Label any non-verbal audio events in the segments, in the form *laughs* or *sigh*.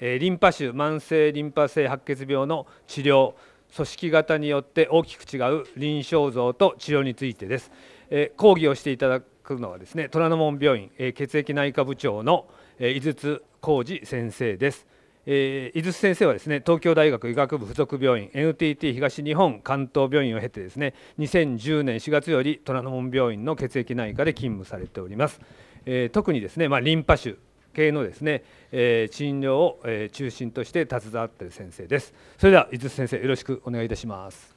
リンパ腫慢性リンパ性白血病の治療組織型によって大きく違う臨床像と治療についてです講義をしていただくのはですね虎ノ門病院血液内科部長の井筒浩二先生です井筒先生はですね東京大学医学部附属病院 NTT 東日本関東病院を経てですね2010年4月より虎ノ門病院の血液内科で勤務されております、特にですね、まあ、リンパ腫系のですね、えー、診療を、え中心として携わっている先生ですそれでは伊豆先生よろしくお願いいたします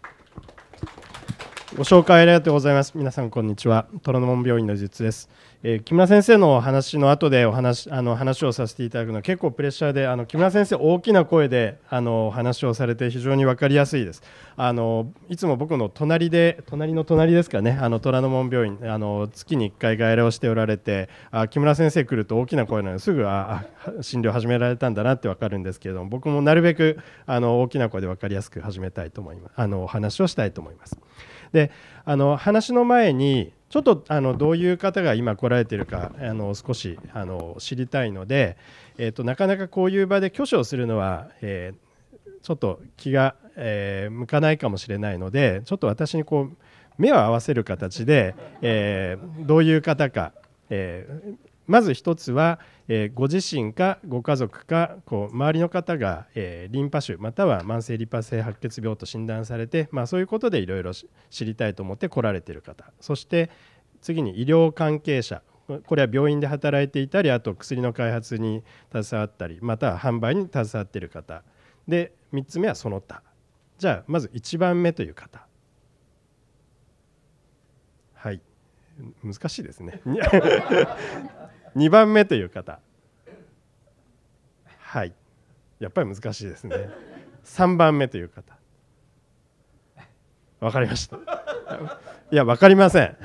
ご紹介ありがとうございます皆さんこんにちは虎ノ門病院の伊豆ですえー、木村先生の話の後でお話あの話をさせていただくのは結構プレッシャーであの木村先生大きな声であの話をされて非常に分かりやすいですあのいつも僕の隣で隣の隣ですかねあの虎ノ門病院あの月に1回外来をしておられてあ木村先生来ると大きな声なのですぐあ診療始められたんだなって分かるんですけれども僕もなるべくあの大きな声で分かりやすく始めたいと思いますあの話をしたいと思います。であの話の前にちょっとあのどういう方が今来られてるかあの少しあの知りたいので、えーと、となかなかこういう場で挙手をするのは、えー、ちょっと気が、えー、向かないかもしれないのでちょっと私にこう目を合わせる形で、えー、どういう方かえー、まず一つは、えー、ご自身かご家族かこう周りの方が、えー、リンパ腫または慢性リンパ性白血病と診断されて、まあ、そういうことでいろいろ知りたいと思って来られている方そして次に医療関係者これは病院で働いていたりあと薬の開発に携わったりまたは販売に携わっている方で3つ目はその他じゃあまず1番目という方はい。難しいですね2 *laughs* 番目という方はいやっぱり難しいですね3番目という方わかりましたいやわかりません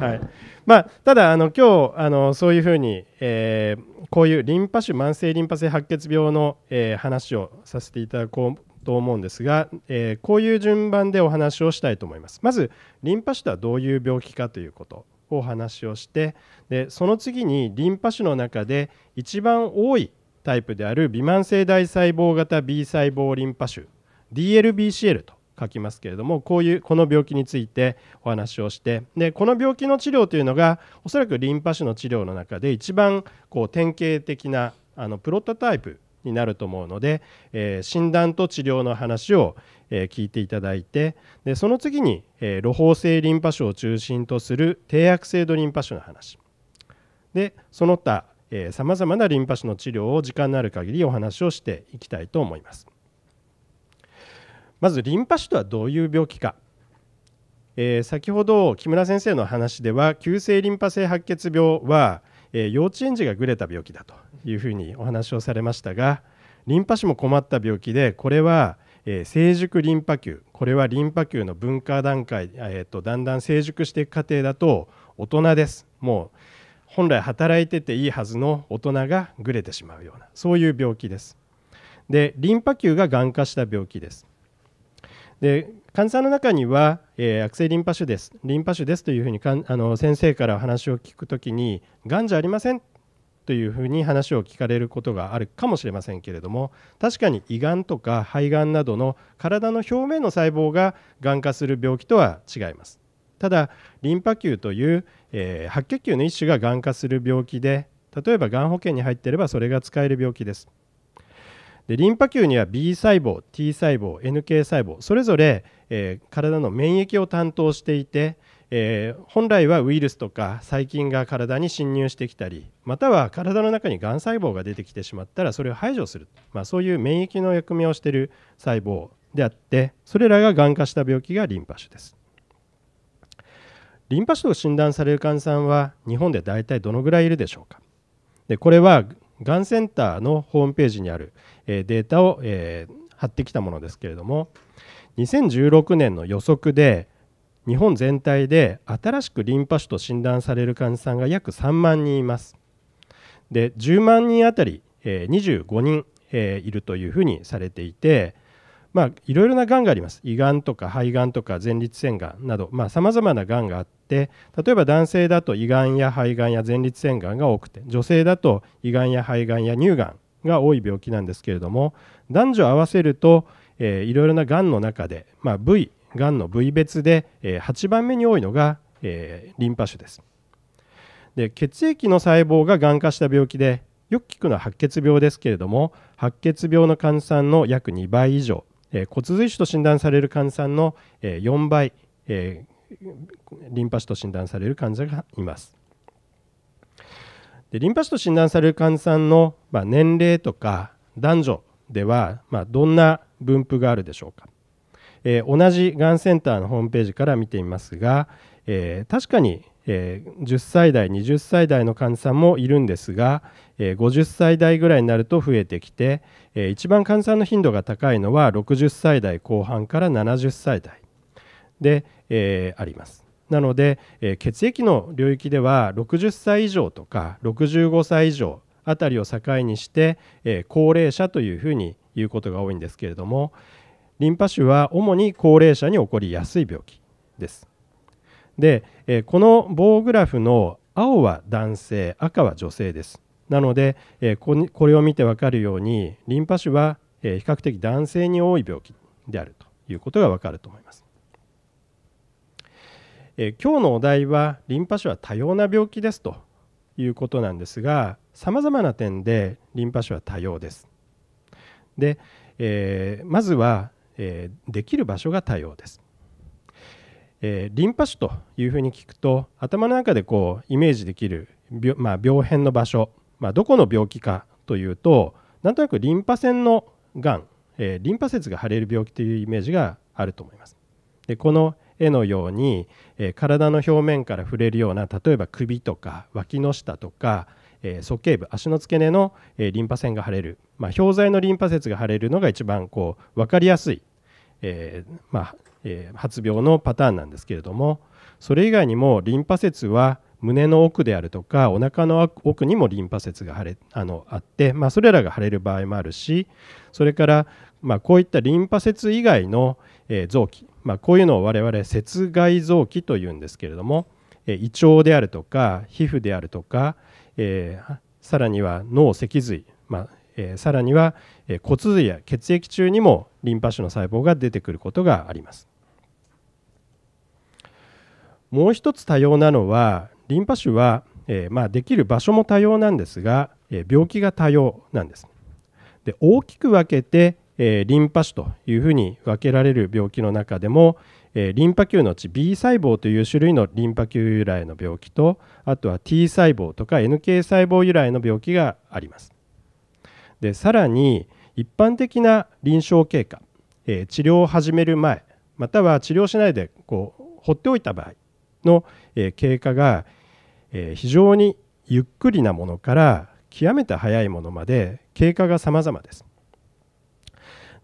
はいまあ、ただあの今日あのそういうふうに、えー、こういうリンパ腫慢性リンパ性白血病の、えー、話をさせていただこうと思うんですが、えー、こういう順番でお話をしたいと思いますまずリンパ腫とはどういう病気かということお話をしてでその次にリンパ腫の中で一番多いタイプである微慢性大細胞型 B 細胞リンパ腫 DLBCL と書きますけれどもこういうこの病気についてお話をしてでこの病気の治療というのがおそらくリンパ腫の治療の中で一番こう典型的なあのプロトタイプになると思うので、えー、診断と治療の話を、え聞いていただいてでその次に、えー、露胞性リンパ腫を中心とする低悪性度リンパ腫の話でその他さまざまなリンパ腫の治療を時間のある限りお話をしていきたいと思いますまずリンパ腫とはどういう病気か、えー、先ほど木村先生の話では急性リンパ性白血病は、えー、幼稚園児がぐれた病気だというふうにお話をされましたがリンパ腫も困った病気でこれはえー、成熟リンパ球これはリンパ球の分化段階、えーと、とだんだん成熟していく過程だと大人ですもう本来働いてていいはずの大人がぐれてしまうようなそういう病気ですでリンパ球ががん化した病気ですで患者さんの中には、えー、悪性リンパ腫ですリンパ腫ですというふうにかんあの先生から話を聞くときにがんじゃありませんというふうに話を聞かれることがあるかもしれませんけれども確かに胃がんとか肺がんなどの体の表面の細胞ががん化する病気とは違いますただリンパ球という、えー、白血球の一種ががん化する病気で例えばがん保険に入っていればそれが使える病気ですでリンパ球には B 細胞 T 細胞 NK 細胞それぞれ、えー、体の免疫を担当していてえー、本来はウイルスとか細菌が体に侵入してきたりまたは体の中にがん細胞が出てきてしまったらそれを排除する、まあ、そういう免疫の役目をしている細胞であってそれらががん化した病気がリンパ腫ですリンパ腫と診断される患者さんは日本で大体どのぐらいいるでしょうかでこれはがんセンターのホームページにある、えー、データを、えー、貼ってきたものですけれども2016年の予測で日本全体で新しくリンパ腫と診断される患者さんが約3万人いますで10万人あたり、えー、25人、えー、いるというふうにされていてまあいろいろながんがあります胃がんとか肺がんとか前立腺がんなどさまざ、あ、まながんがあって例えば男性だと胃がんや肺がんや前立腺がんが多くて女性だと胃がんや肺がんや乳がんが多い病気なんですけれども男女合わせると、えー、いろいろながんの中で、まあ、部位がんの部位別で、え8番目に多いのが、えリンパ腫ですで血液の細胞ががん化した病気でよく聞くのは白血病ですけれども白血病の患者さんの約2倍以上、え骨髄腫と診断される患者さんの、え4倍、えリンパ腫と診断される患者がいます。でリンパ腫と診断される患者さんの、まあ、年齢とか男女では、まあ、どんな分布があるでしょうか。えー、同じがんセンターのホームページから見てみますが、えー、確かに、えー、10歳代20歳代の患者さんもいるんですが、えー、50歳代ぐらいになると増えてきて、えー、一番患者さんの頻度が高いのは60歳代後半から70歳代で、えあります。なので、え血液の領域では60歳以上とか65歳以上あたりを境にして、え高齢者というふうに言うことが多いんですけれども、リンパ腫は主に高齢者に起こりやすい病気です。で、えこの棒グラフの青は男性赤は女性ですなので、えこれを見てわかるようにリンパ腫は、え比較的男性に多い病気であるということがわかると思います、え今日のお題はリンパ腫は多様な病気ですということなんですがさまざまな点でリンパ腫は多様ですで、えー、まずはえー、できる場所が多様です。えー、リンパ腫というふうに聞くと頭の中でこうイメージできる病,、まあ、病変の場所、まあ、どこの病気かというとなんとなくリンパ腺のがん、えー、リンパ節が腫れる病気というイメージがあると思います。でこの絵のように、えー、体の表面から触れるような例えば首とか脇の下とか、えー、鼠径部足の付け根の、えー、リンパ腺が腫れる、まあ、氷剤のリンパ節が腫れるのが一番こう分かりやすい、えー、まあ、え発病のパターンなんですけれどもそれ以外にもリンパ節は胸の奥であるとかお腹の奥にもリンパ節が腫れあのあって、まあ、それらが腫れる場合もあるしそれから、まあ、こういったリンパ節以外の、えー、臓器、まあ、こういうのを我々切外臓器というんですけれども、えー、胃腸であるとか皮膚であるとか、えー、さらには脳脊髄、まあえー、さらには、え骨髄や血液中にもリンパ腫の細胞が出てくることがありますもう一つ多様なのはリンパ腫は、えーまあ、できる場所も多様なんですが、えー、病気が多様なんですで大きく分けて、えー、リンパ腫というふうに分けられる病気の中でも、えー、リンパ球のうち B 細胞という種類のリンパ球由来の病気とあとは T 細胞とか NK 細胞由来の病気があります。でさらに一般的な臨床経過、えー、治療を始める前または治療しないでこう放っておいた場合の、えー、経過が、えー、非常にゆっくりなものから極めて早いものまで経過が様々です。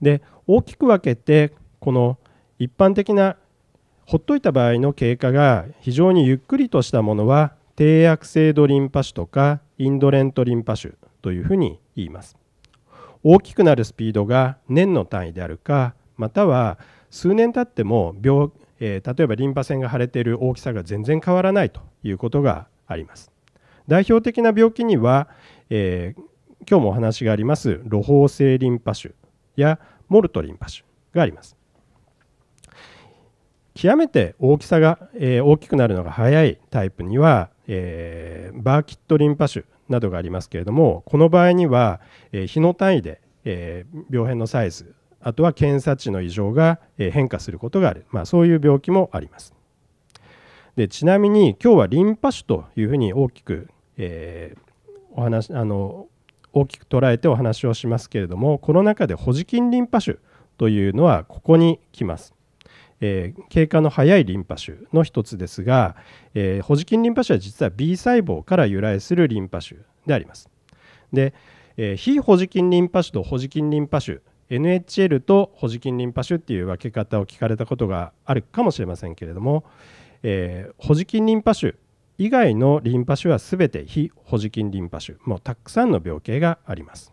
で大きく分けてこの一般的なほっといた場合の経過が非常にゆっくりとしたものは低悪性ドリンパ腫とかインドレントリンパ腫というふうに言います大きくなるスピードが年の単位であるかまたは数年経っても病、えー、例えばリンパ腺が腫れている大きさが全然変わらないということがあります代表的な病気には、えー、今日もお話があります露胞性リンパ腫やモルトリンパ腫があります極めて大きさが、えー、大きくなるのが早いタイプには、えー、バーキットリンパ腫などがありますけれどもこの場合には、えー、日の単位で、え病変のサイズあとは検査値の異常がえ変化することがある、まあ、そういう病気もあります。でちなみに今日はリンパ腫というふうに大きく、えお話あの大きく捉えてお話をしますけれどもこの中でホジキンリンパ腫というのはここに来ます。えー、経過の早いリンパ腫の一つですが、えー、ホジキンリンパ腫は実は B 細胞から由来するリンパ腫であります。で、えー、非ホジキンリンパ腫とホジキンリンパ腫 NHL とホジキンリンパ腫っていう分け方を聞かれたことがあるかもしれませんけれども、えー、ホジキンリンパ腫以外のリンパ腫はすべて非ホジキンリンパ腫もうたくさんの病形があります。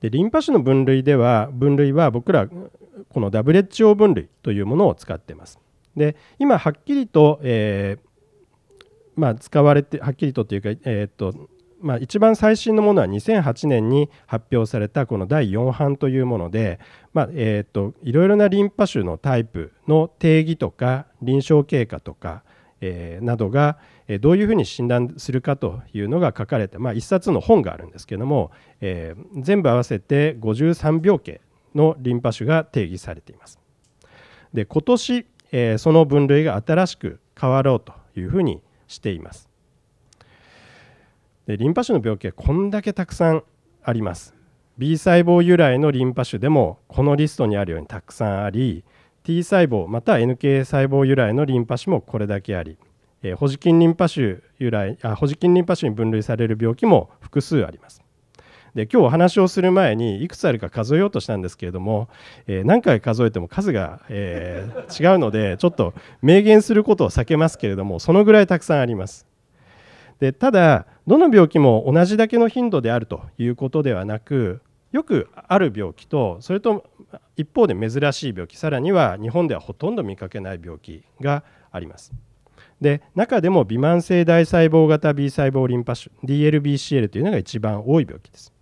でリンパ腫の分類では分類は僕らこの WHO 分類というものを使ってますで今はっきりと、えー、まあ、使われてはっきりとというか、えー、っとまあ、一番最新のものは2008年に発表されたこの第4版というもので、まあえっと、いろいろなリンパ腫のタイプの定義とか臨床経過とか、えー、などが、えどういうふうに診断するかというのが書かれて、まあ、1冊の本があるんですけども、えー、全部合わせて53病径のリンパ腫が定義されています。で今年、えー、その分類が新しく変わろうというふうにしています。でリンパ腫の病気はこんだけたくさんあります。B 細胞由来のリンパ腫でもこのリストにあるようにたくさんあり T 細胞また NK 細胞由来のリンパ腫もこれだけありえー、ホジキリンパ腫由来あ保持キリンパ腫に分類される病気も複数あります。で今日お話をする前にいくつあるか数えようとしたんですけれども、えー、何回数えても数が、えー、違うのでちょっと明言することを避けますけれどもそのぐらいたくさんあります。でただどの病気も同じだけの頻度であるということではなくよくある病気とそれと一方で珍しい病気さらには日本ではほとんど見かけない病気があります。で中でも微慢性大細胞型 B 細胞リンパ腫 DLBCL というのが一番多い病気です。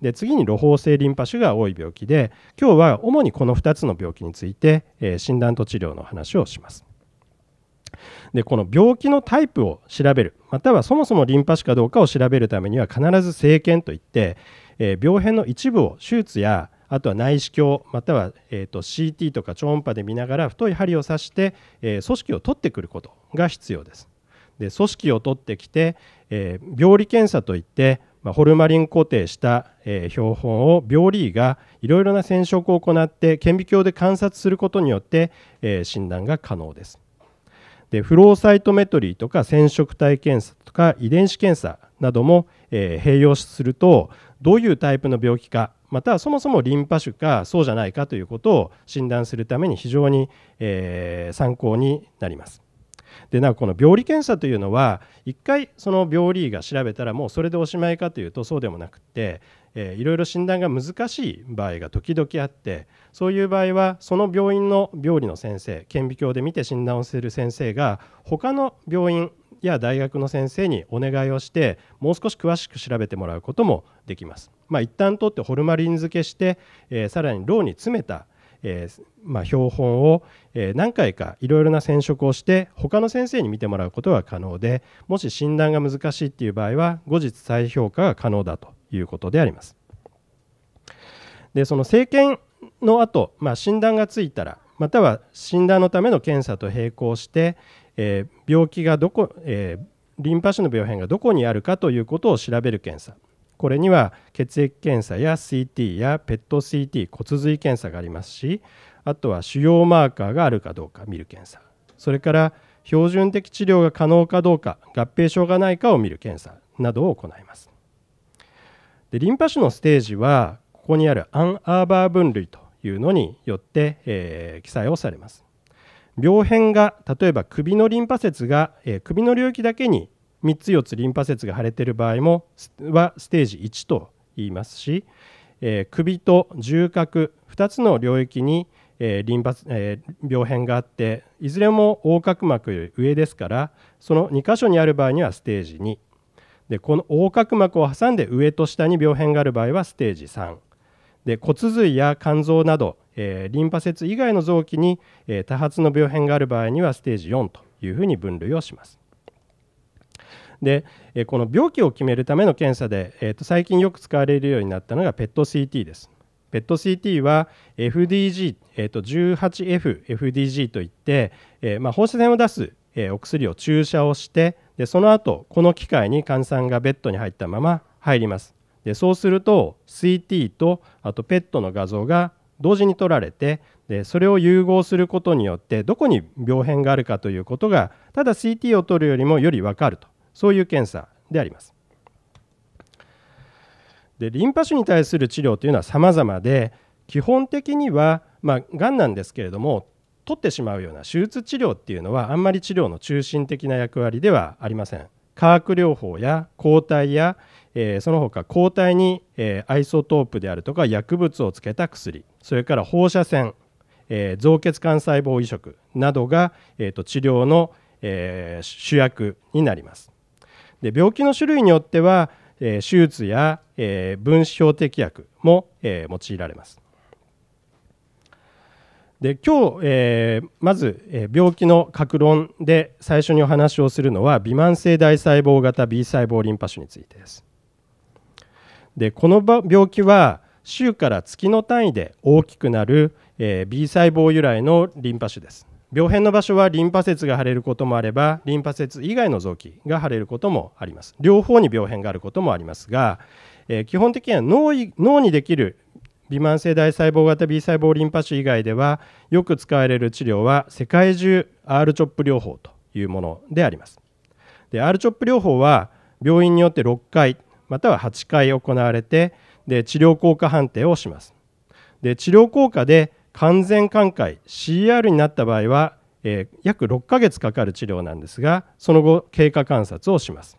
で次に露胞性リンパ腫が多い病気で今日は主にこの2つの病気について、えー、診断と治療の話をします。でこの病気のタイプを調べるまたはそもそもリンパ腫かどうかを調べるためには必ず生検といって、えー、病変の一部を手術やあとは内視鏡または、えーと、CT とか超音波で見ながら太い針を刺して、えー、組織を取ってくることが必要です。で組織を取ってきて、えー、病理検査といって、まあ、ホルマリン固定した、えー、標本を病理医がいろいろな染色を行って顕微鏡で観察することによって、え診断が可能です。でフローサイトメトリーとか染色体検査とか遺伝子検査なども、え併用するとどういうタイプの病気かまたそもそもリンパ腫かそうじゃないかということを診断するために非常に、えー、参考になります。でなんかこの病理検査というのは1回その病理医が調べたらもうそれでおしまいかというとそうでもなくて、えー、いろいろ診断が難しい場合が時々あってそういう場合はその病院の病理の先生顕微鏡で見て診断をする先生が他の病院や大学の先生にお願いをしてもう少し詳しく調べてもらうこともできます。まあ、一旦取ってホルマリン漬けして、えー、さらにろうに詰めた、えー、まあ、標本を、え何回かいろいろな染色をして他の先生に見てもらうことが可能でもし診断が難しいっていう場合は後日再評価が可能だということであります。でその生検の後、まあ、診断がついたらまたは診断のための検査と並行して、えー、病気がどこ、えー、リンパ腫の病変がどこにあるかということを調べる検査これには血液検査や CT や PETCT 骨髄検査がありますしあとは腫瘍マーカーがあるかどうか見る検査それから標準的治療が可能かどうか合併症がないかを見る検査などを行いますでリンパ腫のステージはここにあるアンアーバー分類というのによって、えー、記載をされます病変が例えば首のリンパ節が、えー、首の領域だけに3つ4つリンパ節が腫れている場合もはステージ1と言いますし、えー、首と重核2つの領域に、えー、リンパ、えー、病変があっていずれも横隔膜より上ですからその2箇所にある場合にはステージ2でこの横隔膜を挟んで上と下に病変がある場合はステージ3で骨髄や肝臓などえー、リンパ節以外の臓器に、えー、多発の病変がある場合にはステージ4というふうに分類をします。で、えー、この病気を決めるための検査で、えー、と最近よく使われるようになったのが PET-CT です。PET-CT は FDG、えー、と 18F、FDG といって、えーまあ、放射線を出す、えー、お薬を注射をしてでその後この機械に患者さんがベッドに入ったまま入ります。でそうすると CT とあと PET の画像が同時に取られてでそれを融合することによってどこに病変があるかということがただ CT を取るよりもより分かるとそういう検査であります。でリンパ腫に対する治療というのは様々で基本的にはまあがんなんですけれども取ってしまうような手術治療っていうのはあんまり治療の中心的な役割ではありません。化学療法や抗体や、えー、その他抗体に、えー、アイソトープであるとか薬物をつけた薬それから放射線、えー、造血幹細胞移植などが、えーと、治療の、えー、主役になります。で病気の種類によっては、えー、手術や、えー、分子標的薬も、えー、用いられます。で今日、えー、まず、えー、病気の格論で最初にお話をするのは微慢性大細胞型 B 細胞リンパ腫についてです。でこの病気は週から月の単位で大きくなる、えー、B 細胞由来のリンパ腫です病変の場所はリンパ節が腫れることもあればリンパ節以外の臓器が腫れることもあります両方に病変があることもありますが、えー、基本的には脳脳にできる微慢性大細胞型 B 細胞リンパ腫以外ではよく使われる治療は世界中 R−CHOP 療法というものでありますで r チョップ療法は病院によって6回または8回行われてで治療効果判定をしますで治療効果で完全寛解 CR になった場合は、えー、約6ヶ月かかる治療なんですがその後経過観察をします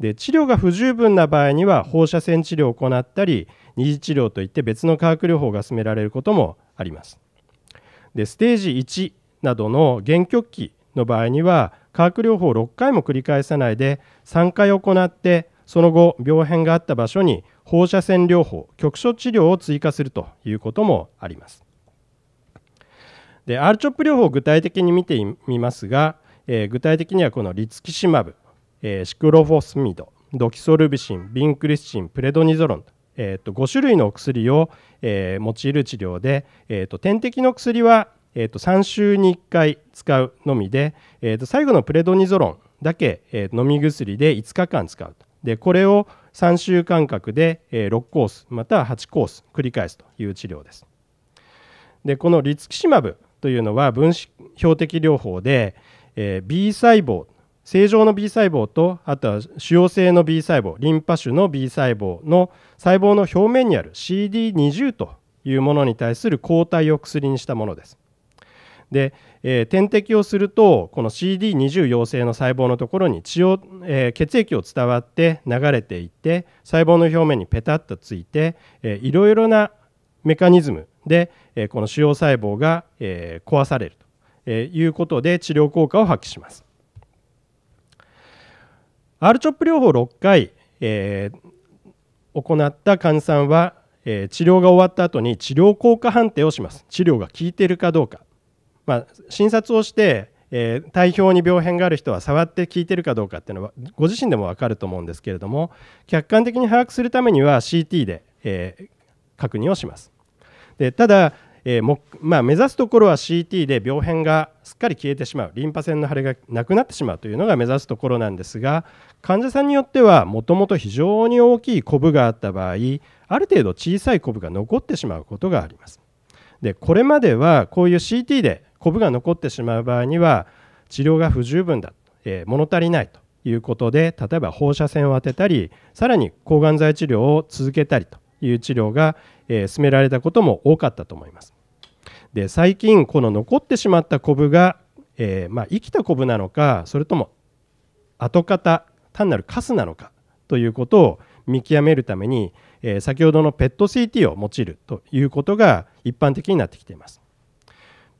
で治療が不十分な場合には放射線治療を行ったり二次治療といって別の化学療法が進められることもありますでステージ1などの限局期の場合には化学療法を6回も繰り返さないで3回行ってその後病変があった場所に放射線療法局所治療を追加するということもありますでア r チョップ療法を具体的に見てみますが、えー、具体的にはこのリツキシマブ、えー、シクロフォスミドドキソルビシンビンクリスチンプレドニゾロンとえー、と5種類のお薬を、えー、用いる治療で、えー、と点滴の薬は、えー、と3週に1回使うのみで、えー、と最後のプレドニゾロンだけ、えー、飲み薬で5日間使うでこれを3週間隔で6コースまたは8コース繰り返すという治療です。でこのリツキシマブというのは分子標的療法で B 細胞正常の B 細胞とあとは腫瘍性の B 細胞リンパ腫の B 細胞の細胞の表面にある CD20 というものに対する抗体を薬にしたものです。で、えー、点滴をするとこの CD20 陽性の細胞のところに血を、えー、血液を伝わって流れていって細胞の表面にペタッとついて、えいろいろなメカニズムで、えー、この腫瘍細胞が、えー、壊されるということで治療効果を発揮します。RCHOP 療法6回、えー、行った患者さんは、えー、治療が終わった後に治療効果判定をします治療が効いているかどうかまあ、診察をして、えー、体表に病変がある人は触って効いてるかどうかっていうのはご自身でも分かると思うんですけれども客観的に把握するためには CT で、えー、確認をします。でただえーもまあ、目指すところは CT で病変がすっかり消えてしまうリンパ腺の腫れがなくなってしまうというのが目指すところなんですが患者さんによってはもともと非常に大きいコブがあった場合ある程度小さいコブが残ってしまうことがあります。でこれまではこういう CT でコブが残ってしまう場合には治療が不十分だ、えー、物足りないということで例えば放射線を当てたりさらに抗がん剤治療を続けたりという治療が、えー、進められたことも多かったと思います。で最近この残ってしまったコブが、えー、まあ、生きたコブなのかそれとも跡形単なるカスなのかということを見極めるために、えー、先ほどの PET-CT を用いるということが一般的になってきています。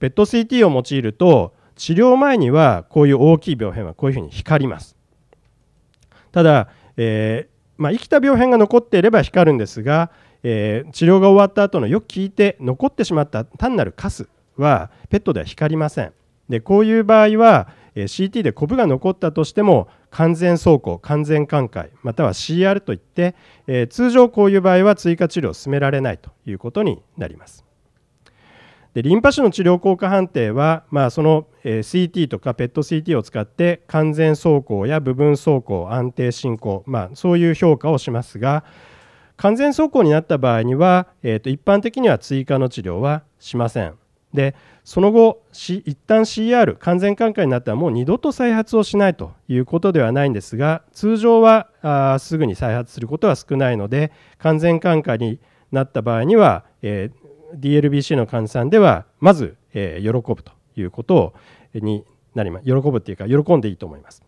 ペット CT を用いると治療前にはこういう大きい病変はこういうふうに光りますただ、えー、まあ、生きた病変が残っていれば光るんですが、えー、治療が終わった後のよく聞いて残ってしまった単なるカスはペットでは光りませんでこういう場合は、えー、CT でコブが残ったとしても完全走行完全寛解または CR といって、えー、通常こういう場合は追加治療を進められないということになります。でリンパ腫の治療効果判定は、まあ、その、え CT とか PET-CT を使って完全走行や部分走行安定進行、まあ、そういう評価をしますが完全走行になった場合には、えー、と一般的には追加の治療はしません。でその後一旦 CR 完全寛解になったらもう二度と再発をしないということではないんですが通常はあすぐに再発することは少ないので完全寛解になった場合には、えー、DLBC の換算ではまず、え喜ぶということをになります喜ぶっていうか喜んでいいと思います。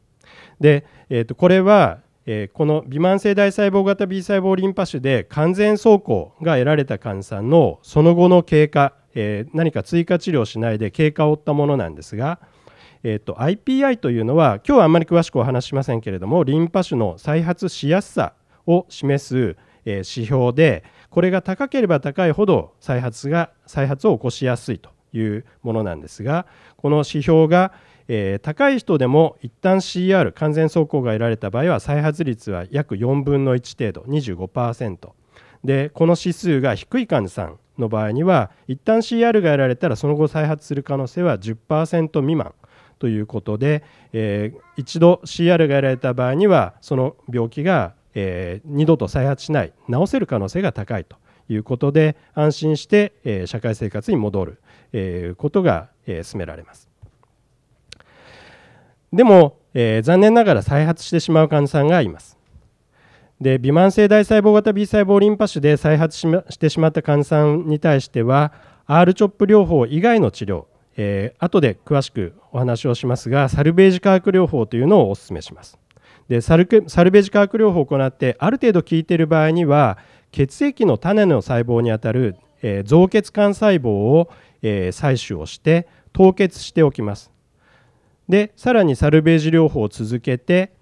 で、えー、とこれは、えこの微慢性大細胞型 B 細胞リンパ腫で完全走行が得られた換算のその後の経過、え何か追加治療しないで経過を負ったものなんですが、えー、と IPI というのは今日はあんまり詳しくお話しませんけれどもリンパ腫の再発しやすさを示す、え指標でこれが高ければ高いほど再発が再発を起こしやすいというものなんですがこの指標が、えー、高い人でも一旦 CR 完全走行が得られた場合は再発率は約4分の1程度25%でこの指数が低い患者さんの場合には一旦 CR が得られたらその後再発する可能性は10%未満ということで、えー、一度 CR が得られた場合にはその病気がえー、二度と再発しない治せる可能性が高いということで安心して、え社会生活に戻る、えことが、え進められます。でも、え残念ながら再発してしまう患者さんがいます。で微慢性大細胞型 B 細胞リンパ腫で再発し,、ま、してしまった患者さんに対しては R−CHOP 療法以外の治療、えー、後で詳しくお話をしますがサルベージ化学療法というのをお勧めします。でサルベージ化学療法を行ってある程度効いている場合には血液の種の細胞にあたる、えー、造血幹細胞を、えー、採取をして凍結しておきますでさらにサルベージ療法を続けて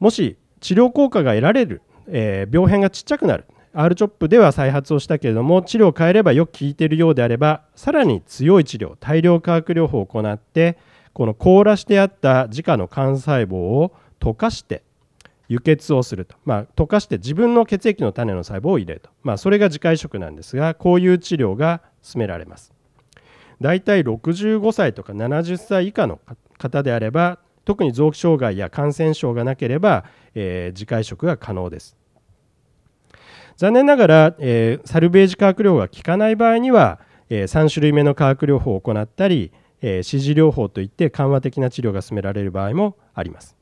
もし治療効果が得られる、えー、病変がちっちゃくなる RCHOP では再発をしたけれども治療を変えればよく効いているようであればさらに強い治療大量化学療法を行ってこの凍らしてあった自家の幹細胞を溶かして輸血をすると、まあ、溶かして自分の血液の種の細胞を入れると、まあ、それが自家移植なんですがこういう治療が進められますだいたい65歳とか70歳以下の方であれば特に臓器障害や感染症がなければ、えー、自家移植が可能です残念ながら、えー、サルベージ化学療法が効かない場合には、えー、3種類目の化学療法を行ったり、えー、支持療法といって緩和的な治療が進められる場合もあります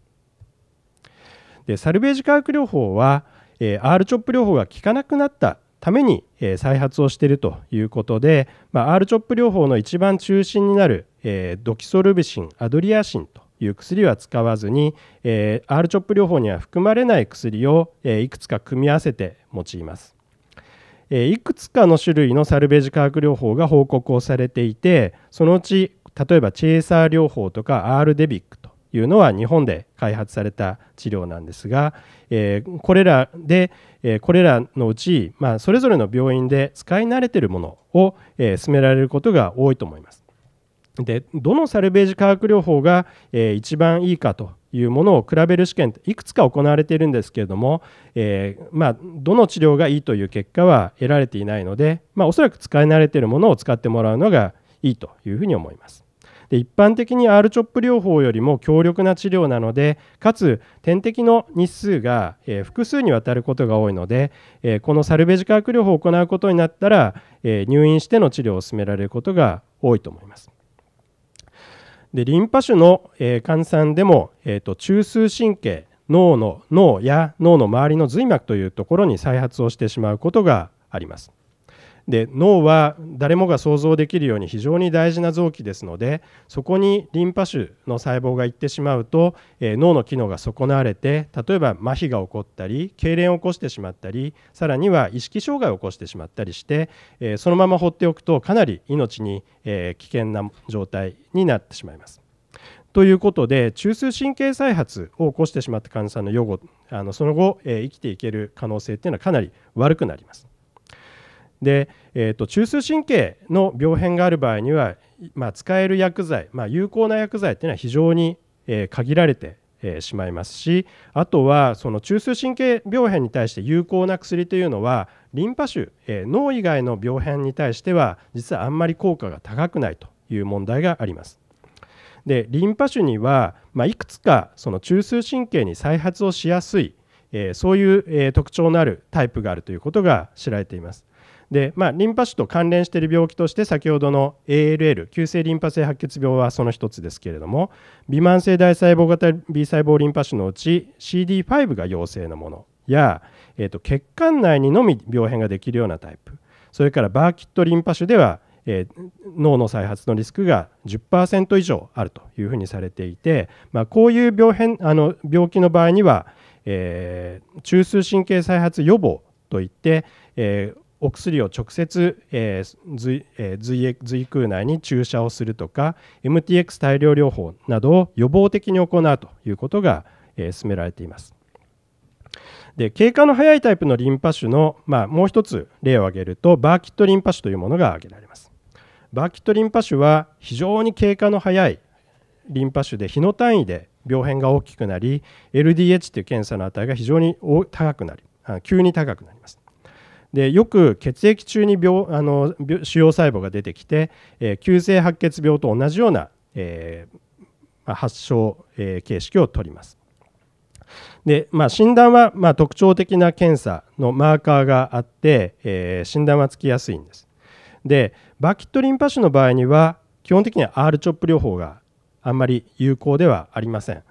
でサルベージ化学療法は、えー、RCHOP 療法が効かなくなったために、えー、再発をしているということで、まあ、RCHOP 療法の一番中心になる、えー、ドキソルビシンアドリアシンという薬は使わずに、えー、RCHOP 療法には含まれない薬を、えー、いくつか組み合わせて用います。えいくつかの種類のサルベージ化学療法が報告をされていてそのうち例えばチェーサー療法とか R デビックいうのは日本で開発された治療なんですが、えー、これらで、えー、これらのうち、まあ、それぞれの病院で使い慣れてるものを、えー、進められることが多いと思います。でどのサルベージ化学療法が、えー、一番いいかというものを比べる試験っていくつか行われているんですけれども、えー、まあ、どの治療がいいという結果は得られていないので、まあ、おそらく使い慣れているものを使ってもらうのがいいというふうに思います。で一般的に R−CHOP 療法よりも強力な治療なのでかつ点滴の日数が、えー、複数にわたることが多いので、えー、このサルベジ化学療法を行うことになったら、えー、入院しての治療を進められることが多いと思います。でリンパ腫の、え換算でも、えーと中枢神経脳の脳や脳の周りの髄膜というところに再発をしてしまうことがあります。で脳は誰もが想像できるように非常に大事な臓器ですのでそこにリンパ腫の細胞が行ってしまうと、えー、脳の機能が損なわれて例えば麻痺が起こったり痙攣を起こしてしまったりさらには意識障害を起こしてしまったりして、えー、そのまま放っておくとかなり命に、えー、危険な状態になってしまいます。ということで中枢神経再発を起こしてしまった患者さんの予後あのその後、え生きていける可能性っていうのはかなり悪くなります。で、えーと、中枢神経の病変がある場合には、まあ、使える薬剤、まあ、有効な薬剤っていうのは非常に、えー、限られて、しまいますしあとはその中枢神経病変に対して有効な薬というのはリンパ腫、えー、脳以外の病変に対しては実はあんまり効果が高くないという問題があります。でリンパ腫には、まあ、いくつかその中枢神経に再発をしやすい、えそういう、え特徴のあるタイプがあるということが知られています。で、まあ、リンパ腫と関連している病気として先ほどの ALL 急性リンパ性白血病はその1つですけれども微慢性大細胞型 B 細胞リンパ腫のうち CD5 が陽性のものや、えー、と血管内にのみ病変ができるようなタイプそれからバーキットリンパ腫では、えー、脳の再発のリスクが10%以上あるというふうにされていて、まあ、こういう病変あの病気の場合には、えー、中枢神経再発予防といって、えー、お薬を直接、えー髄えー、髄腔内に注射をするとか MTX 大量療法などを予防的に行うということが、えー、進められています。で経過の早いタイプのリンパ腫の、まあ、もう一つ例を挙げるとバーキットリンパ腫というものが挙げられます。バーキットリンパ腫は非常に経過の早いリンパ腫で日の単位で病変が大きくなり LDH という検査の値が非常に高くなり急に高くなります。でよく血液中に病あの腫瘍細胞が出てきて、えー、急性白血病と同じような、えー、発症、えー、形式をとります。でまあ、診断は、まあ、特徴的な検査のマーカーがあって、えー、診断はつきやすいんです。でバキットリンパ腫の場合には基本的には R チョップ療法があんまり有効ではありません。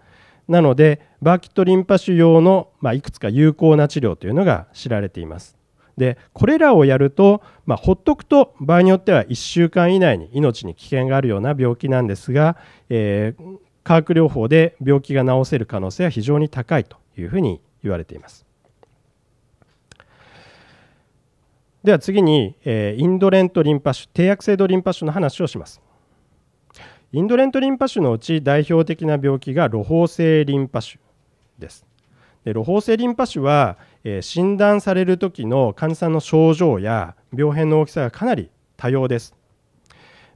なのでバーキットリンパ腫用の、まあ、いくつか有効な治療というのが知られています。でこれらをやると、まあ、ほっとくと場合によっては1週間以内に命に危険があるような病気なんですが、えー、化学療法で病気が治せる可能性は非常に高いというふうに言われています。では次に、えー、インドレントリンパ腫低薬性ドリンパ腫の話をします。インドレントリンパ腫のうち代表的な病気が露胞性リンパ腫です。で露胞性リンパ腫は、えー、診断される時の患者さんの症状や病変の大きさがかなり多様です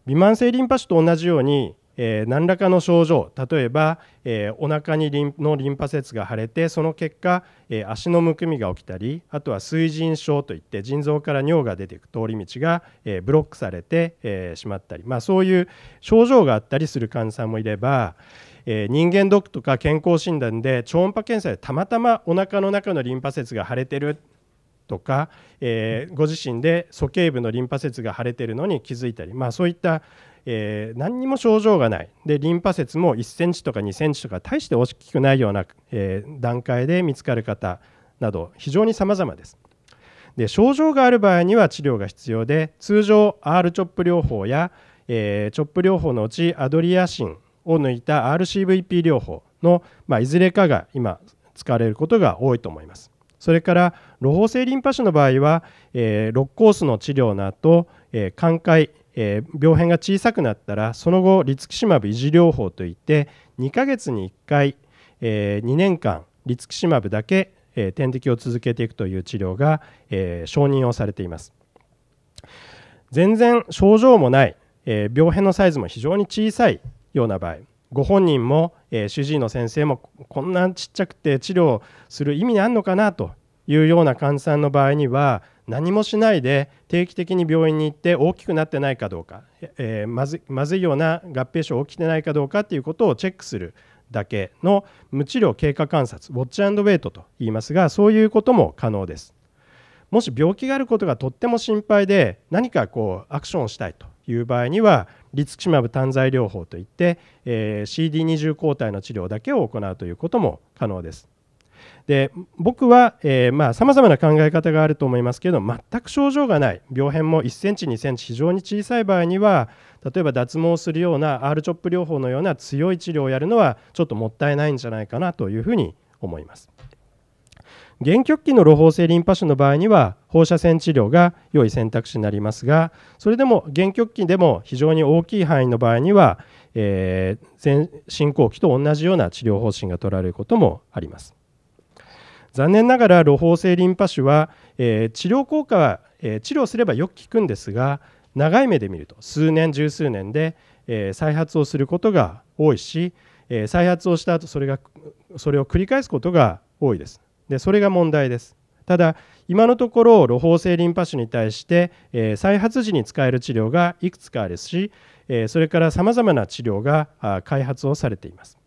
微慢性リンパ腫と同じように、えー、何らかの症状例えば、えー、お腹にリンのリンパ節が腫れてその結果、えー、足のむくみが起きたりあとは水腎症といって腎臓から尿が出ていく通り道が、えブロックされて、えしまったり、まあ、そういう症状があったりする患者さんもいれば、え人間ドックとか健康診断で超音波検査でたまたまおなかの中のリンパ節が腫れてるとか、えー、ご自身で鼠径部のリンパ節が腫れてるのに気づいたり、まあ、そういった、えー、何にも症状がないでリンパ節も1センチとか2センチとか大して大きくないような、えー、段階で見つかる方など非常に様々です。で症状がある場合には治療が必要で通常 R チョップ療法や、えー、チョップ療法のうちアドリアシンを抜いた RCVP 療法の、まあ、いずれかが今使われることが多いと思います。それから露胞性リンパ腫の場合は、えー、6コースの治療の後、えー、寛解、えー、病変が小さくなったらその後リツキシマブ維持療法といって2ヶ月に1回、えー、2年間リツキシマブだけ、えー、点滴を続けていくという治療が、え承認をされています。全然症状もない、え病変のサイズも非常に小さいような場合ご本人も、え主治医の先生もこんなちっちゃくて治療する意味にあんのかなというような患者さんの場合には何もしないで定期的に病院に行って大きくなってないかどうか、えー、まずまずいような合併症起きてないかどうかっていうことをチェックするだけの無治療経過観察ウォッチウェイトと言いますがそういうことも可能ですもし病気があることがとっても心配で何かこうアクションをしたいという場合にはリツクシマブ単剤療法といって、えー、CD20 抗体の治療だけを行うということも可能です。で僕はさ、えー、まざ、まな考え方があると思いますけど全く症状がない病変も1センチ2センチ非常に小さい場合には例えば脱毛するような R チョップ療法のような強い治療をやるのはちょっともったいないんじゃないかなというふうに思います。限局期の露胞性リンパ腫の場合には放射線治療が良い選択肢になりますがそれでも限局期でも非常に大きい範囲の場合には、えー、前進行期と同じような治療方針が取られることもあります残念ながら露胞性リンパ腫は、えー、治療効果は、えー、治療すればよく効くんですが長い目で見ると数年十数年で、え再発をすることが多いし、え再発をした後それがそれを繰り返すことが多いですでそれが問題ですただ今のところ露放性リンパ腫に対して、えー、再発時に使える治療がいくつかあるし、えー、それからさまざまな治療があ開発をされています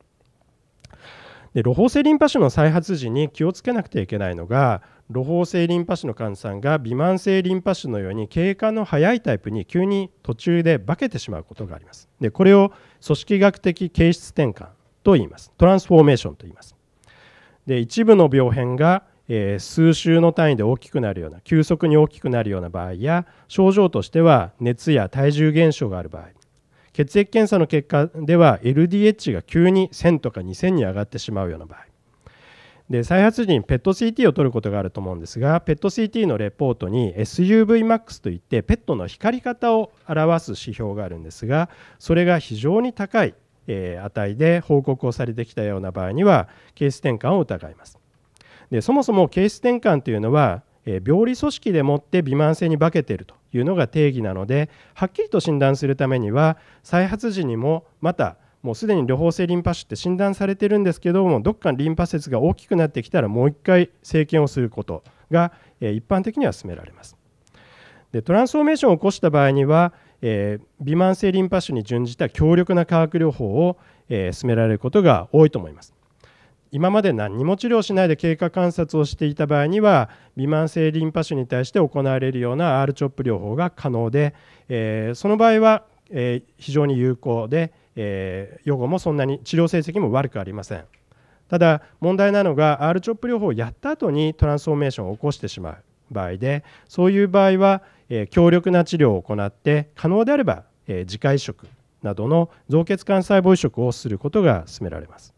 で露放性リンパ腫の再発時に気をつけなくてはいけないのが露放性リンパ腫の患者さんが微慢性リンパ腫のように経過の早いタイプに急に途中で化けてしまうことがありますでこれを組織学的形質転換と言いますトランスフォーメーションと言いますで一部の病変が、えー、数週の単位で大きくなるような急速に大きくなるような場合や症状としては熱や体重減少がある場合血液検査の結果では LDH が急に1000とか2000に上がってしまうような場合で再発時に PET-CT を取ることがあると思うんですが PET-CT のレポートに SUVMAX といってペットの光り方を表す指標があるんですがそれが非常に高いえー、値で報告をされてきたような場合にはケース転換を疑います。でそもそもケース転換というのは、えー、病理組織でもって微慢性に化けているというのが定義なのではっきりと診断するためには再発時にもまたもうすでに両方性リンパ腫って診断されてるんですけどもどっかリンパ節が大きくなってきたらもう一回生検をすることが、え一般的には進められます。でトランスフォーメーションを起こした場合にはえー、微慢性リンパ腫に準じた強力な化学療法を、えー、進められることが多いと思います。今まで何も治療しないで経過観察をしていた場合には微慢性リンパ腫に対して行われるような R−CHOP 療法が可能で、えー、その場合は、えー、非常に有効で、えー、予後もそんなに治療成績も悪くありませんただ問題なのが R−CHOP 療法をやった後にトランスフォーメーションを起こしてしまう場合でそういう場合は、え強力な治療を行って可能であれば、え自家移植などの造血幹細胞移植をすることが進められます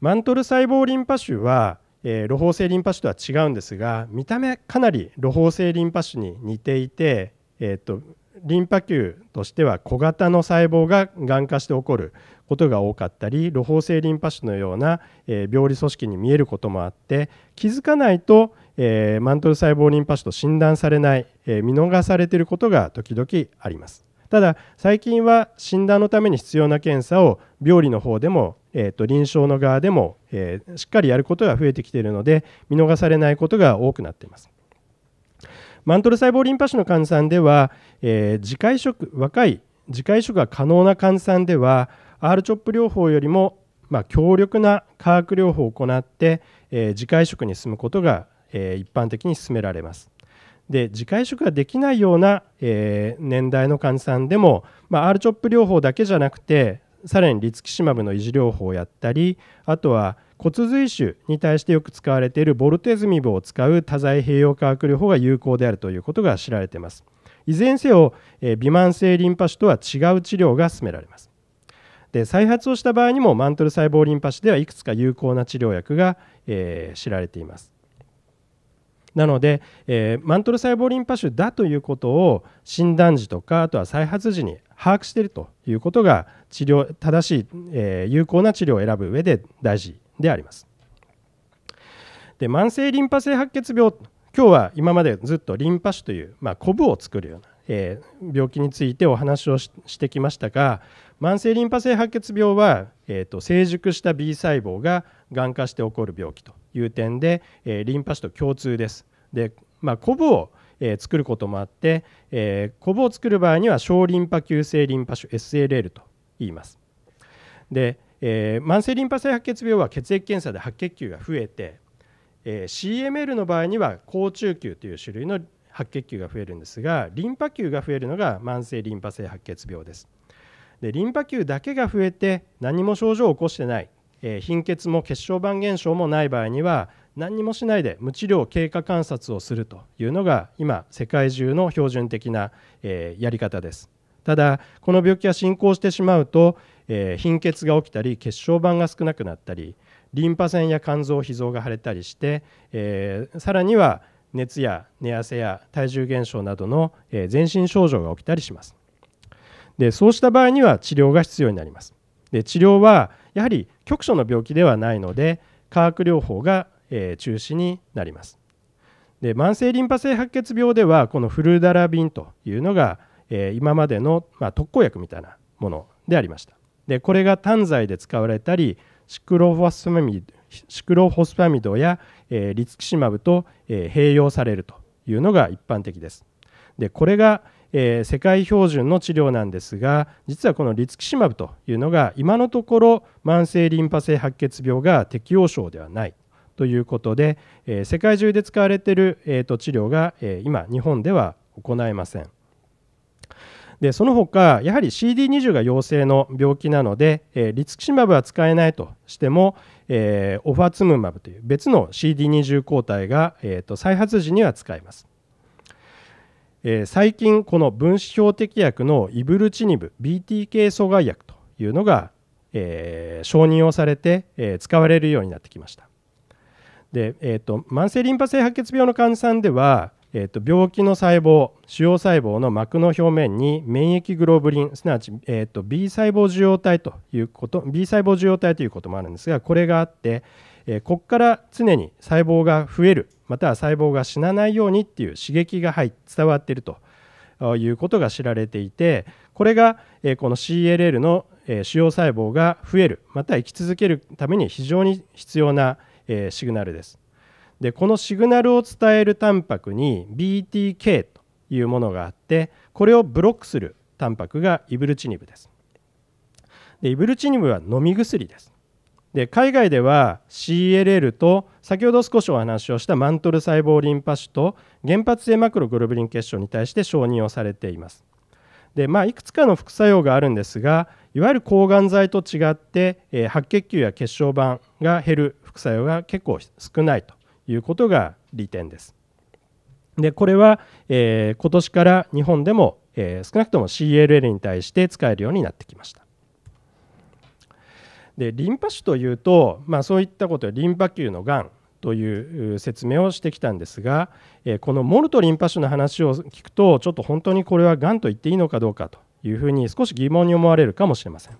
マントル細胞リンパ腫は、えー、露胞性リンパ腫とは違うんですが見た目かなり露胞性リンパ腫に似ていて、えっと、リンパ球としては小型の細胞が癌化して起こることが多かったり露胞性リンパ腫のような、え病理組織に見えることもあって気づかないと、えー、マントル細胞リンパ腫と診断されない、えー、見逃されていることが時々ありますただ最近は診断のために必要な検査を病理の方でも、えーと、臨床の側でも、えー、しっかりやることが増えてきているので見逃されないことが多くなっていますマントル細胞リンパ腫の患者さんでは、えー、自家移植若い自家移植が可能な患者さんでは r チョップ療法よりも、まあ、強力な化学療法を行って、えー、自家移植に進むことがえ一般的に勧められます。で自家移植ができないような、え年代の患者さんでも、まあ、RCHOP 療法だけじゃなくてさらにリツキシマブの維持療法をやったりあとは骨髄腫に対してよく使われているボルテズミブを使う多剤併用化学療法が有効であるということが知られています。いずれにせよ、えー、微慢性リンパ腫とは違う治療が進められます。で再発をした場合にもマントル細胞リンパ腫ではいくつか有効な治療薬が、えー、知られています。なので、えー、マントル細胞リンパ腫だということを診断時とかあとは再発時に把握しているということが治療正しい、えー、有効な治療を選ぶ上で大事であります。で慢性リンパ性白血病今日は今までずっとリンパ腫という、まあ、を作るような、えー、病気についてお話をしてきましたが慢性リンパ性白血病は、えーと、と成熟した B 細胞ががん化して起こる病気という点で、えリンパ腫と共通です。で、まあ、コブを、え作ることもあって、えコブを作る場合には小リンパ球性リンパ腫 SLL と言います。で、えー、慢性リンパ性白血病は血液検査で白血球が増えて、えー、CML の場合には好中球という種類の白血球が増えるんですがリンパ球が増えるのが慢性リンパ性白血病ですでリンパ球だけが増えて何も症状を起こしてないえー、貧血も血小板減少もない場合には何にもしないで無治療経過観察をするというのが今世界中の標準的な、えー、やり方ですただこの病気が進行してしまうと、えー、貧血が起きたり血小板が少なくなったりリンパ腺や肝臓脾臓が腫れたりして、えさらには熱や寝汗や体重減少などの、え全身症状が起きたりしますでそうした場合には治療が必要になりますで治療はやはり局所の病気ではないので化学療法が、えー、中止になります。で慢性リンパ性白血病ではこのフルダラビンというのが、えー、今までの、まあ、特効薬みたいなものでありました。でこれが端剤で使われたりシクロフォスファミシクロフォスファミドや、えー、リツキシマブと、えー、併用されるというのが一般的です。でこれが、えー、世界標準の治療なんですが実はこのリツキシマブというのが今のところ慢性リンパ性白血病が適応症ではないということで、えー、世界中で使われている、えーと、治療が、えー、今日本では行えません。でその他やはり CD20 が陽性の病気なので、えー、リツキシマブは使えないとしても、えー、オファツムマブという別の CD20 抗体が、えーと、と再発時には使えます。えー、最近この分子標的薬のイブルチニブ BTK 阻害薬というのが、えー、承認をされて、えー、使われるようになってきました。で、えーと、慢性リンパ性白血病の患者さんでは、えーと、病気の細胞腫瘍細胞の膜の表面に免疫グロブリンすなわち、えーと B 細胞受容体ということ B 細胞受容体ということもあるんですがこれがあって、えここから常に細胞が増えるまたは細胞が死なないようにっていう刺激が伝わっているということが知られていてこれが、えこの CLL の、え主要細胞が増えるまたは生き続けるために非常に必要な、えシグナルです。でこのシグナルを伝えるタンパクに BTK というものがあってこれをブロックするタンパクがイブルチニブです。でイブルチニブは飲み薬です。で海外では CLL と先ほど少しお話をしたマントル細胞リンパ腫と原発性マクログロブリン血症に対して承認をされています。でまあ、いくつかの副作用があるんですがいわゆる抗がん剤と違って、えー、白血球や血小板が減る副作用が結構少ないということが利点です。でこれは、えー、今年から日本でも、えー、少なくとも CLL に対して使えるようになってきました。でリンパ腫というと、まあ、そういったことやリンパ球のがんという説明をしてきたんですがこのモルトリンパ腫の話を聞くとちょっと本当にこれはがんと言っていいのかどうかというふうに少し疑問に思われるかもしれません。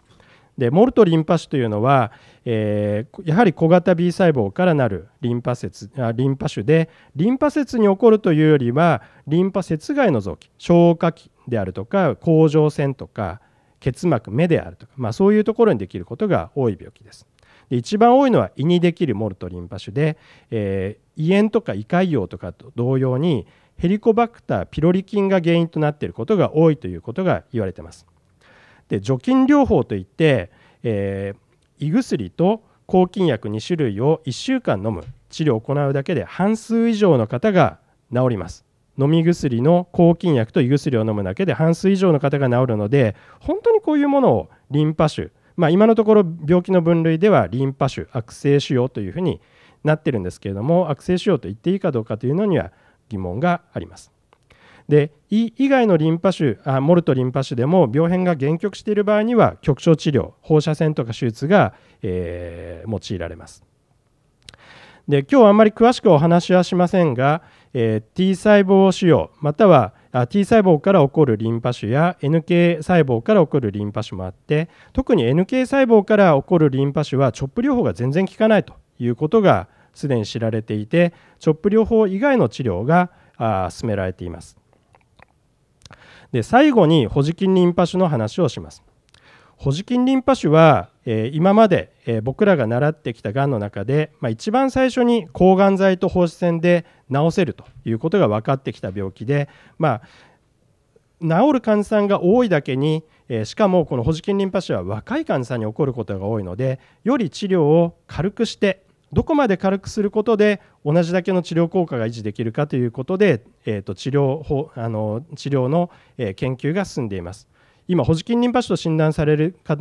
でモルトリンパ腫というのは、えー、やはり小型 B 細胞からなるリンパ節あリンパ腫でリンパ節に起こるというよりはリンパ節外の臓器消化器であるとか甲状腺とか結膜目であるとか、まあ、そういうところにできることが多い病気です。で一番多いのは胃にできるモルトリンパ腫で、えー、胃炎とか胃潰瘍とかと同様にヘリコバクターピロリ菌が原因となっていることが多いということが言われてます。で除菌療法といって、えー、胃薬と抗菌薬2種類を1週間飲む治療を行うだけで半数以上の方が治ります。飲み薬の抗菌薬と胃薬を飲むだけで半数以上の方が治るので本当にこういうものをリンパ腫、まあ、今のところ病気の分類ではリンパ腫悪性腫瘍というふうになってるんですけれども悪性腫瘍と言っていいかどうかというのには疑問があります。で胃以外のリンパ腫あモルトリンパ腫でも病変が限局している場合には局所治療放射線とか手術が、えー、用いられます。で今日はあんまり詳しくお話はしませんが、え T 細胞腫瘍または T 細胞から起こるリンパ腫や NK 細胞から起こるリンパ腫もあって特に NK 細胞から起こるリンパ腫はチョップ療法が全然効かないということがすでに知られていてチョップ療法以外の治療が進められていますで最後にホジキンリンパ腫の話をしますホジキンリンパ腫は、えー、今まで、えー、僕らが習ってきたがんの中で、まあ、一番最初に抗がん剤と放射線で治せるということが分かってきた病気で、まあ、治る患者さんが多いだけに、えー、しかもこのホジキンリンパ腫は若い患者さんに起こることが多いのでより治療を軽くしてどこまで軽くすることで同じだけの治療効果が維持できるかということで、えーと、と治療法あの治療の、え研究が進んでいます。今保持リンパ腫と診断される患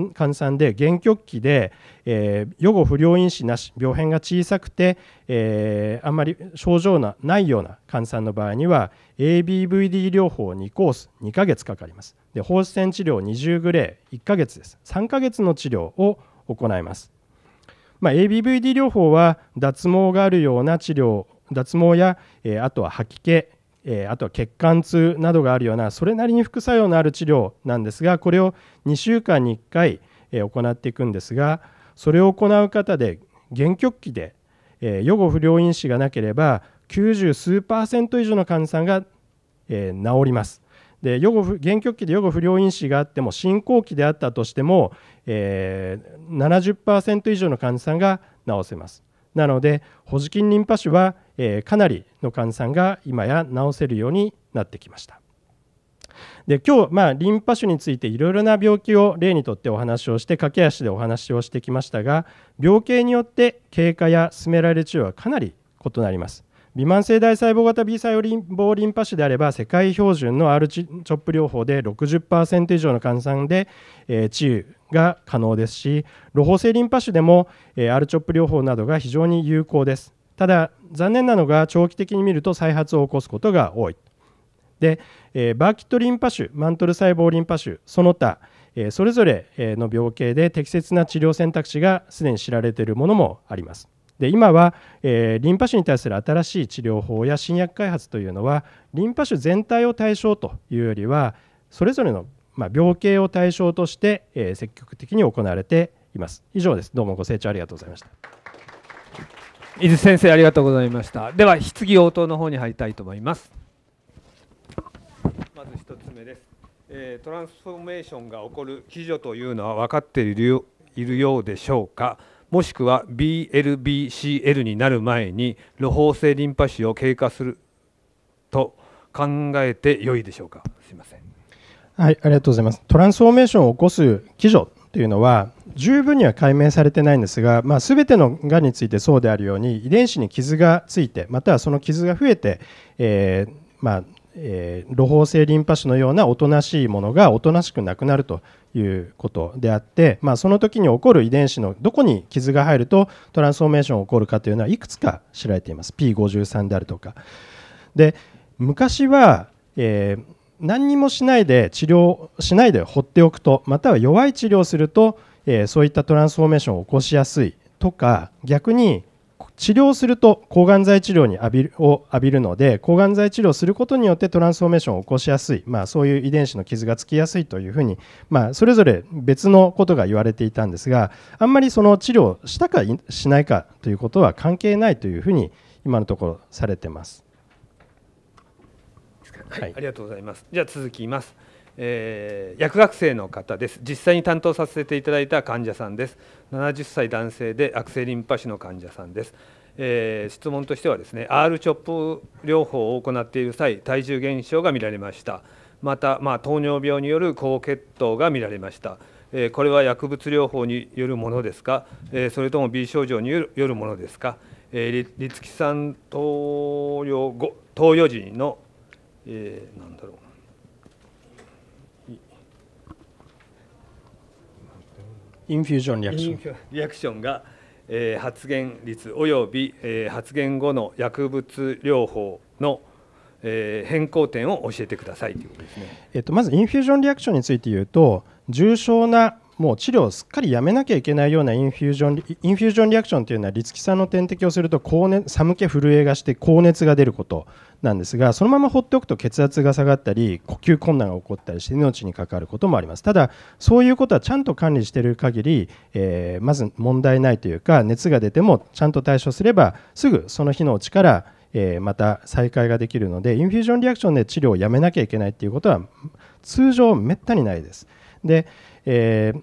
んで原曲期で、えー、予後不良因子なし病変が小さくて、えー、あんまり症状のないような患んの場合には ABVD 療法2コース2ヶ月かかりますで放射線治療20グレー1ヶ月です3ヶ月の治療を行います、まあ、ABVD 療法は脱毛があるような治療脱毛や、えー、あとは吐き気えー、あとは血管痛などがあるようなそれなりに副作用のある治療なんですがこれを2週間に1回、えー、行っていくんですがそれを行う方で原局期で、えー、予後不良因子がなければ90数パーセント以上の患者さんが、えー、治ります。で予後原局期で予後不良因子があっても進行期であったとしても、えー、70%以上の患者さんが治せます。なので補助金リンパ腫は、えー、かなりの患者さんが今や治せるようになってきました。で今日、まあ、リンパ腫についていろいろな病気を例にとってお話をして駆け足でお話をしてきましたが病形によって経過や進められる治療はかなり異なります微慢性大細胞型 B 細胞リンパ腫であれば世界標準の R チョップ療法で60%以上の患者さんで、えー、治癒が可能ですし露胞性リンパ腫でも、えー、アルチョップ療法などが非常に有効ですただ残念なのが長期的に見ると再発を起こすことが多いで、えー、バーキットリンパ腫マントル細胞リンパ腫その他、えー、それぞれの病形で適切な治療選択肢がすでに知られているものもありますで今は、えー、リンパ腫に対する新しい治療法や新薬開発というのはリンパ腫全体を対象というよりはそれぞれのまあ、病形を対象として、え積極的に行われています。以上です。どうもご清聴ありがとうございました。伊豆先生ありがとうございました。では質疑応答の方に入りたいと思います。まず1つ目です。えトランスフォーメーションが起こる基準というのは分かっているいるようでしょうか。もしくは BLBCL になる前に露胞性リンパ腫を経過すると考えてよいでしょうか。すいません。はい、ありがとうございます。トランスフォーメーションを起こす基準というのは十分には解明されてないんですが、まあ、全てのがんについてそうであるように遺伝子に傷がついてまたはその傷が増えて、えー、まあえー、露胞性リンパ腫のようなおとなしいものがおとなしくなくなるということであって、まあ、その時に起こる遺伝子のどこに傷が入るとトランスフォーメーションが起こるかというのはいくつか知られています P53 であるとか。で昔は、えー何にもしないで治療しないで放っておくとまたは弱い治療すると、えそういったトランスフォーメーションを起こしやすいとか逆に治療すると抗がん剤治療に浴びるを浴びるので抗がん剤治療することによってトランスフォーメーションを起こしやすい、まあ、そういう遺伝子の傷がつきやすいというふうに、まあ、それぞれ別のことが言われていたんですがあんまりその治療したかしないかということは関係ないというふうに今のところされてます。はい、ありがとうございますじゃあ続きます、えー、薬学生の方です実際に担当させていただいた患者さんです70歳男性で悪性リンパ腫の患者さんですえー、質問としてはですね R チョップ療法を行っている際体重減少が見られましたまた、まあ、糖尿病による高血糖が見られました、えー、これは薬物療法によるものですか、えー、それとも B 症状によるものですか、えー、リツキ酸投与投与時のえー、なんだろうインフュージョンリアクションリアクションが、えー、発言率および、えー、発言後の薬物療法の、えー、変更点を教えてくださいということですね、えっと、まずインフュージョンリアクションについて言うと重症なもう治療をすっかりやめなきゃいけないようなインフュージョンインフュージョンリアクションというのはリツキさんの点滴をすると高熱寒気震えがして高熱が出ることなんですがそのまま放っておくと血圧が下がったり呼吸困難が起こったりして命に関わることもありますただそういうことはちゃんと管理している限り、えー、まず問題ないというか熱が出てもちゃんと対処すればすぐその日のうちからえまた再開ができるのでインフュージョンリアクションで治療をやめなきゃいけないっていうことは通常めったにないです。で、えー、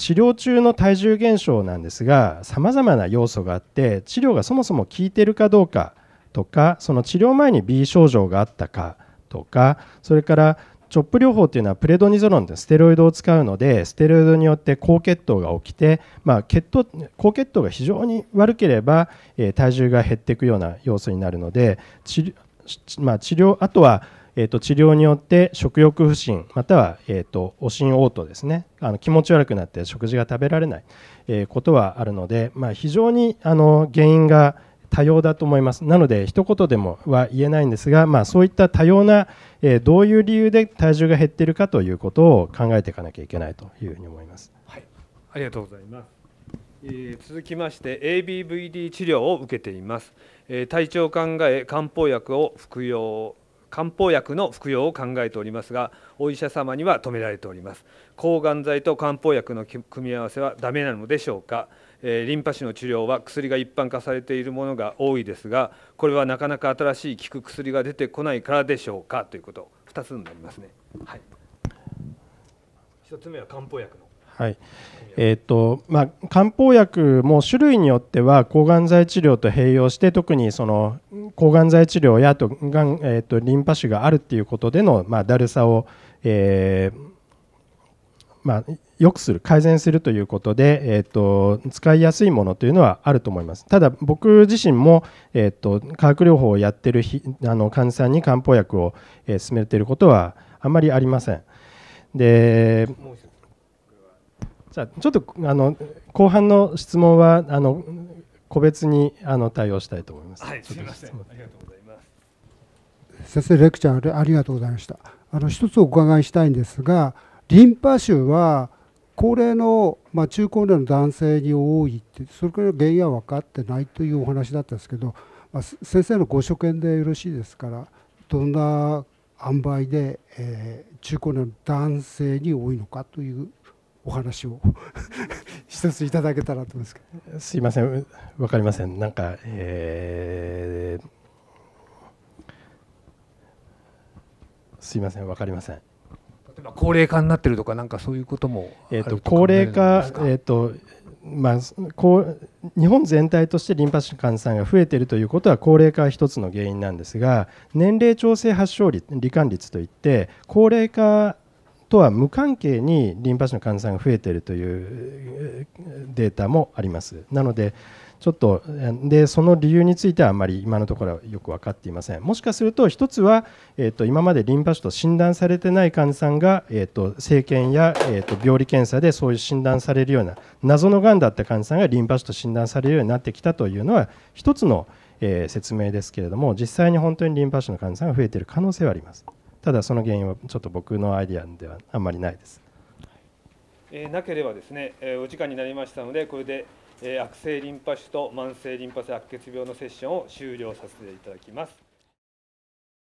治療中の体重減少なんですがさまざまな要素があって治療がそもそも効いてるかどうかとかその治療前に B 症状があったかとかそれからチョップ療法というのはプレドニゾロンというステロイドを使うのでステロイドによって高血糖が起きて、まあ、血糖高血糖が非常に悪ければ、えー、体重が減っていくような要素になるので治,、まあ、治療あとはえーと、治療によって食欲不振または、えーと、おしんおう吐ですねあの気持ち悪くなって食事が食べられない、えー、ことはあるので、まあ、非常にあの原因が多様だと思いますなので一言でもは言えないんですが、まあ、そういった多様な、えー、どういう理由で体重が減っているかということを考えていかなきゃいけないというふうに思います。はい、ありがとうございますえ続きまして ABVD 治療を受けています、え体調を考え漢方薬を服用漢方薬の服用を考えておりますがお医者様には止められております抗がん剤と漢方薬の組み合わせはダメなのでしょうか、えー、リンパ腫の治療は薬が一般化されているものが多いですがこれはなかなか新しい効く薬が出てこないからでしょうかということ2つになりますね、はい、1つ目は漢方薬のはいえーとまあ、漢方薬も種類によっては抗がん剤治療と併用して特にその抗がん剤治療やとがん、えーと、リンパ腫があるっていうことでの、まあ、だるさを、えーまあ、良くする改善するということで、えーと、使いやすいものというのはあると思いますただ僕自身も、えーと、化学療法をやってるあの患者さんに漢方薬を、えー、勧めていることはあまりありませんでじゃあちょっとあの後半の質問はあの個別にあの対応したいと思います。はい、すみません。ありがとうございます。先生レクチャーありがとうございました。あの一つお伺いしたいんですが、リンパ腫は高齢のまあ、中高齢の男性に多いってそれから原因は分かってないというお話だったんですけど、まあ、先生のご所見でよろしいですからどんな塩梅で、えー、中高年の男性に多いのかというお話を *laughs* 一ついただけたらと思いますけすいませんわかりませんなんか、えー、すいませんわかりません例えば高齢化になってるとかなんかそういうこともえーと、高齢化えっ、ー、とまあ、こう日本全体としてリンパ腫患者さんが増えているということは高齢化は1つの原因なんですが年齢調整発症率罹患率といって高齢化とは無関係にリンパ腫の患者さんが増えているというデータもあります。なのでちょっとでその理由についてはあまり今のところはよく分かっていません。もしかすると1つは、えーと、今までリンパ腫と診断されてない患者さんが、えーと、と生検や、えーと、と病理検査でそういう診断されるような謎のがんだった患者さんがリンパ腫と診断されるようになってきたというのは1つの、えー、説明ですけれども実際に本当にリンパ腫の患者さんが増えている可能性はあります。ただその原因はちょっと僕のアイディアではあんまりないです。えー、なければですね、えー、お時間になりましたのでこれで、えー、悪性リンパ腫と慢性リンパ性白血病のセッションを終了させていただきます。